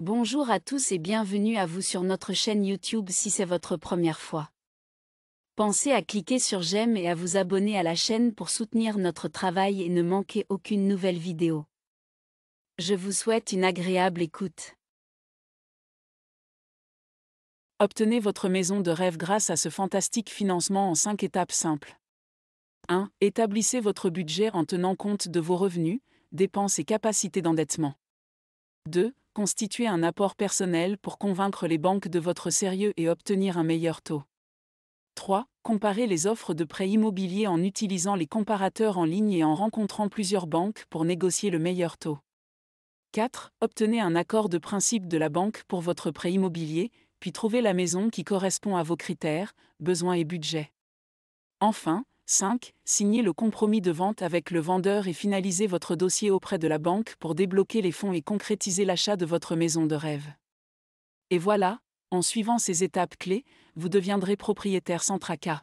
Bonjour à tous et bienvenue à vous sur notre chaîne YouTube si c'est votre première fois. Pensez à cliquer sur j'aime et à vous abonner à la chaîne pour soutenir notre travail et ne manquer aucune nouvelle vidéo. Je vous souhaite une agréable écoute. Obtenez votre maison de rêve grâce à ce fantastique financement en 5 étapes simples. 1. Établissez votre budget en tenant compte de vos revenus, dépenses et capacités d'endettement. 2 constituer un apport personnel pour convaincre les banques de votre sérieux et obtenir un meilleur taux. 3. Comparez les offres de prêts immobiliers en utilisant les comparateurs en ligne et en rencontrant plusieurs banques pour négocier le meilleur taux. 4. Obtenez un accord de principe de la banque pour votre prêt immobilier, puis trouvez la maison qui correspond à vos critères, besoins et budget. Enfin, 5. Signez le compromis de vente avec le vendeur et finalisez votre dossier auprès de la banque pour débloquer les fonds et concrétiser l'achat de votre maison de rêve. Et voilà, en suivant ces étapes clés, vous deviendrez propriétaire sans tracas.